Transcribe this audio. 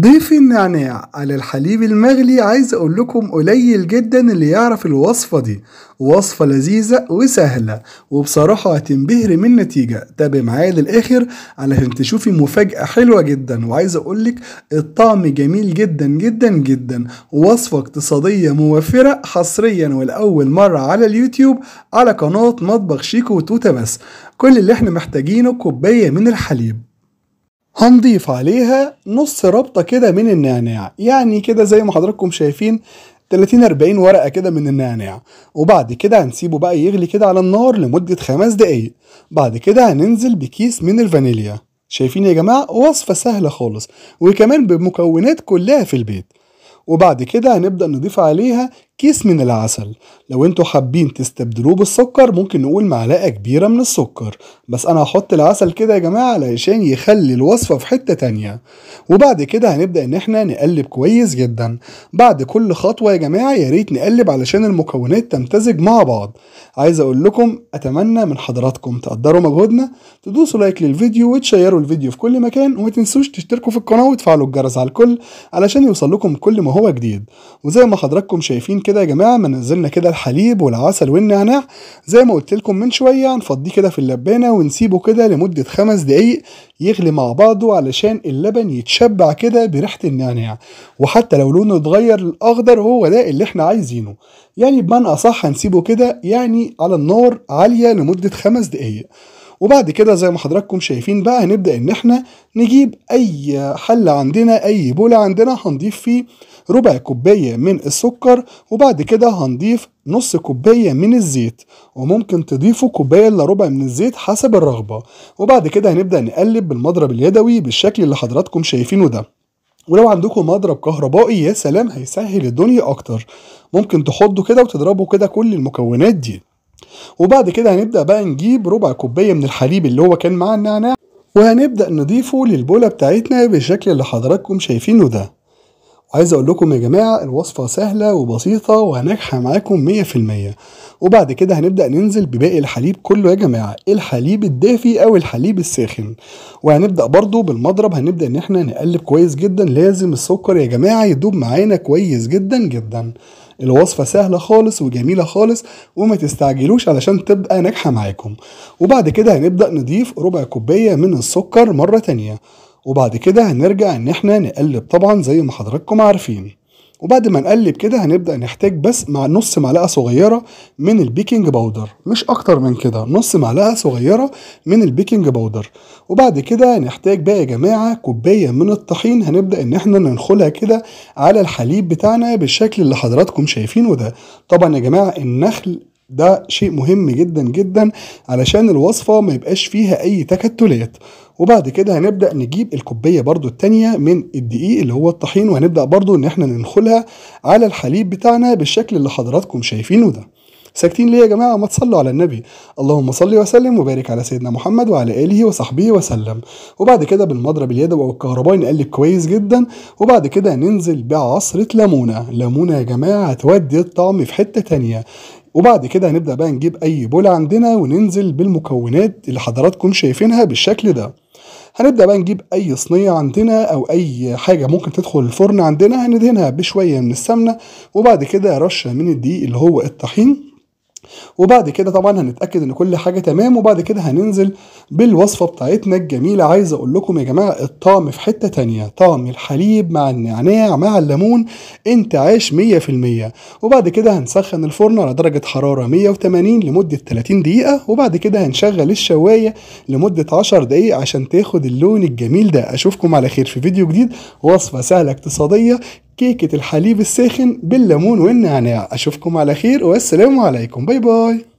ضيف النعناع على الحليب المغلي عايز اقول لكم قليل جدا اللي يعرف الوصفة دي وصفة لذيذة وسهلة وبصراحة هتنبهري من نتيجة تابع معايا للاخر علشان تشوفي مفاجأة حلوة جدا وعايز اقولك الطعم جميل جدا جدا جدا وصفة اقتصادية موفرة حصريا والاول مرة على اليوتيوب على قناة مطبخ شيكو وتوتة بس كل اللي احنا محتاجينه كوباية من الحليب هنضيف عليها نص ربطة كده من النعناع يعني كده زي ما حضراتكم شايفين 30 40 ورقة كده من النعناع وبعد كده هنسيبه بقى يغلي كده على النار لمدة خمس دقايق بعد كده هننزل بكيس من الفانيليا شايفين يا جماعة وصفة سهلة خالص وكمان بمكونات كلها في البيت وبعد كده هنبدأ نضيف عليها كيس من العسل لو انتوا حابين تستبدلوه بالسكر ممكن نقول معلقة كبيرة من السكر بس انا هحط العسل كده يا جماعة علشان يخلي الوصفة في حتة تانية وبعد كده هنبدأ ان احنا نقلب كويس جدا بعد كل خطوة يا جماعة يا ريت نقلب علشان المكونات تمتزج مع بعض عايز اقول لكم اتمنى من حضراتكم تقدروا مجهودنا تدوسوا لايك للفيديو وتشيروا الفيديو في كل مكان وما تنسوش تشتركوا في القناة وتفعلوا الجرس على الكل علشان يوصل لكم كل ما هو جديد وزي ما حضراتكم شايفين كده يا جماعه ما نزلنا كده الحليب والعسل والنعناع زي ما قلت لكم من شويه هنفضيه كده في اللبانه ونسيبه كده لمده خمس دقايق يغلي مع بعضه علشان اللبن يتشبع كده بريحه النعناع وحتى لو لونه اتغير للاخضر هو ده اللي احنا عايزينه يعني بمعنى اصح هنسيبه كده يعني على النار عاليه لمده خمس دقايق وبعد كده زي ما حضراتكم شايفين بقى هنبدأ ان احنا نجيب اي حلة عندنا اي بولة عندنا هنضيف فيه ربع كوباية من السكر وبعد كده هنضيف نص كوباية من الزيت وممكن تضيفوا كوباية إلا ربع من الزيت حسب الرغبة وبعد كده هنبدأ نقلب بالمضرب اليدوي بالشكل اللي حضراتكم شايفينه ده ولو عندكم مضرب كهربائي يا سلام هيسهل الدنيا أكتر ممكن تحطوا كده وتضربوا كده كل المكونات دي وبعد كده هنبدأ بقى نجيب ربع كوباية من الحليب اللي هو كان مع النعناع وهنبدأ نضيفه للبولة بتاعتنا بالشكل اللي حضراتكم شايفينه ده عايز اقول لكم يا جماعه الوصفه سهله وبسيطه وهناجحه معاكم 100% وبعد كده هنبدا ننزل بباقي الحليب كله يا جماعه الحليب الدافي او الحليب الساخن وهنبدا برضو بالمضرب هنبدا ان احنا نقلب كويس جدا لازم السكر يا جماعه يدوب معانا كويس جدا جدا الوصفة سهلة خالص وجميلة خالص وما تستعجلوش علشان تبقى ناجحة معاكم وبعد كده هنبدأ نضيف ربع كوباية من السكر مرة تانية وبعد كده هنرجع ان احنا نقلب طبعا زي ما حضراتكم عارفين وبعد ما نقلب كده هنبدأ نحتاج بس مع نص معلقة صغيرة من البيكنج باودر مش أكتر من كده نص معلقة صغيرة من البيكنج باودر وبعد كده نحتاج بقى يا جماعة كوباية من الطحين هنبدأ إن احنا ننخلها كده على الحليب بتاعنا بالشكل اللي حضراتكم شايفينه ده طبعا يا جماعة النخل ده شيء مهم جدا جدا علشان الوصفة ما يبقاش فيها أي تكتلات وبعد كده هنبدا نجيب الكوبايه برده الثانيه من الدقيق اللي هو الطحين وهنبدا برده ان احنا ننخلها على الحليب بتاعنا بالشكل اللي حضراتكم شايفينه ده ساكتين ليه يا جماعة ما تصلوا على النبي اللهم صل وسلم وبارك على سيدنا محمد وعلى آله وصحبه وسلم وبعد كده بالمضرب اليد أو الكهربائي نقلب كويس جدا وبعد كده ننزل بعصرة ليمونة ليمونة يا جماعة هتودي الطعم في حتة تانية وبعد كده هنبدأ بقى نجيب أي بول عندنا وننزل بالمكونات اللي حضراتكم شايفينها بالشكل ده هنبدأ بقى نجيب أي صينية عندنا أو أي حاجة ممكن تدخل الفرن عندنا هندهنها بشوية من السمنة وبعد كده رشة من الدقيق اللي هو الطحين وبعد كده طبعا هنتاكد ان كل حاجه تمام وبعد كده هننزل بالوصفه بتاعتنا الجميله عايز اقول لكم يا جماعه الطعم في حته تانية طعم الحليب مع النعناع مع الليمون انت عايش 100% وبعد كده هنسخن الفرن على درجه حراره 180 لمده 30 دقيقه وبعد كده هنشغل الشوايه لمده 10 دقائق عشان تاخد اللون الجميل ده اشوفكم على خير في فيديو جديد وصفه سهله اقتصاديه كيكة الحليب الساخن بالليمون والنعناع أشوفكم على خير والسلام عليكم باي باي